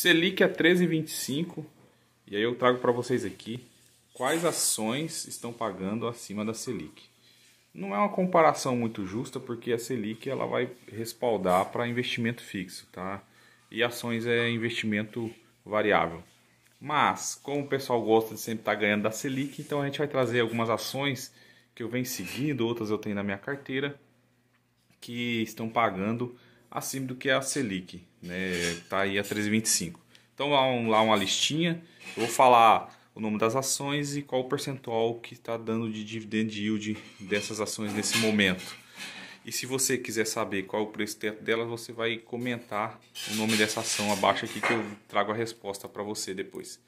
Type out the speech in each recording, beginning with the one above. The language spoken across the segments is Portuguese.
Selic a é 13,25. E aí eu trago para vocês aqui quais ações estão pagando acima da Selic. Não é uma comparação muito justa porque a Selic ela vai respaldar para investimento fixo, tá? E ações é investimento variável. Mas, como o pessoal gosta de sempre estar tá ganhando da Selic, então a gente vai trazer algumas ações que eu venho seguindo, outras eu tenho na minha carteira, que estão pagando acima do que a Selic, né? Tá aí a 13,25. Então lá, um, lá uma listinha, eu vou falar o nome das ações e qual o percentual que está dando de dividend yield dessas ações nesse momento. E se você quiser saber qual o preço teto delas, você vai comentar o nome dessa ação abaixo aqui que eu trago a resposta para você depois.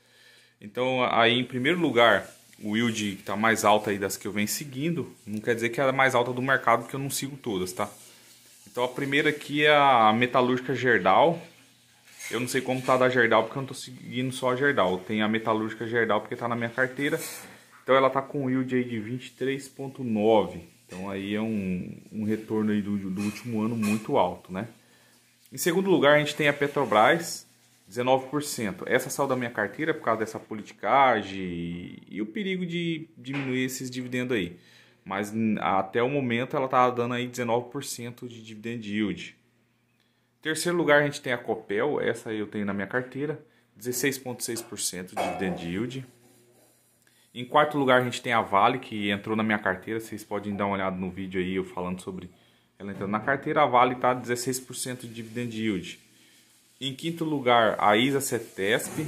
Então, aí em primeiro lugar, o yield está mais alta aí das que eu venho seguindo, não quer dizer que é a mais alta do mercado, porque eu não sigo todas, tá? Então a primeira aqui é a metalúrgica Gerdau. Eu não sei como tá da Gerdau porque eu não tô seguindo só a Gerdau. Tem a metalúrgica Gerdau porque tá na minha carteira. Então ela tá com yield aí de 23.9. Então aí é um, um retorno aí do, do último ano muito alto, né? Em segundo lugar a gente tem a Petrobras, 19%. Essa saiu da minha carteira por causa dessa politicagem e, e o perigo de diminuir esses dividendos aí mas hum, até o momento ela estava tá dando aí 19% de dividend yield. Terceiro lugar a gente tem a Copel, essa eu tenho na minha carteira, 16,6% de dividend yield. Em quarto lugar a gente tem a Vale, que entrou na minha carteira, vocês podem dar uma olhada no vídeo aí eu falando sobre ela entrando na carteira, a Vale está 16% de dividend yield. Em quinto lugar a ISA Cetesp,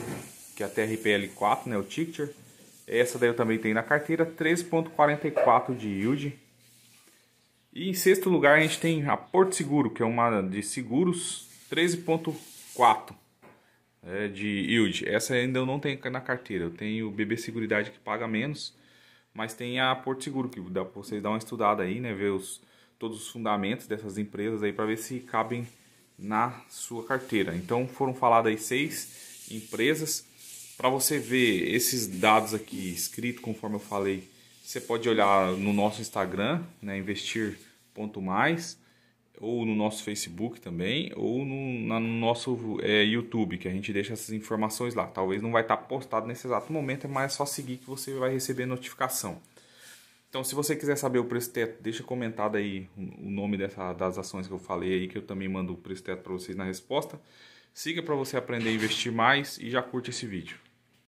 que é a TRPL4, né, o ticker, essa daí eu também tenho na carteira, 13,44 de yield. E em sexto lugar a gente tem a Porto Seguro, que é uma de seguros, 13,4 é, de yield. Essa ainda eu não tenho na carteira, eu tenho o BB Seguridade que paga menos, mas tem a Porto Seguro, que dá para vocês dar uma estudada aí, né? Ver os, todos os fundamentos dessas empresas aí para ver se cabem na sua carteira. Então foram faladas aí seis empresas para você ver esses dados aqui escrito, conforme eu falei, você pode olhar no nosso Instagram, né, investir.mais, ou no nosso Facebook também, ou no, na, no nosso é, YouTube, que a gente deixa essas informações lá. Talvez não vai estar tá postado nesse exato momento, mas é só seguir que você vai receber notificação. Então, se você quiser saber o preço teto, deixa comentado aí o nome dessa, das ações que eu falei aí, que eu também mando o preço teto para vocês na resposta. Siga para você aprender a investir mais e já curte esse vídeo.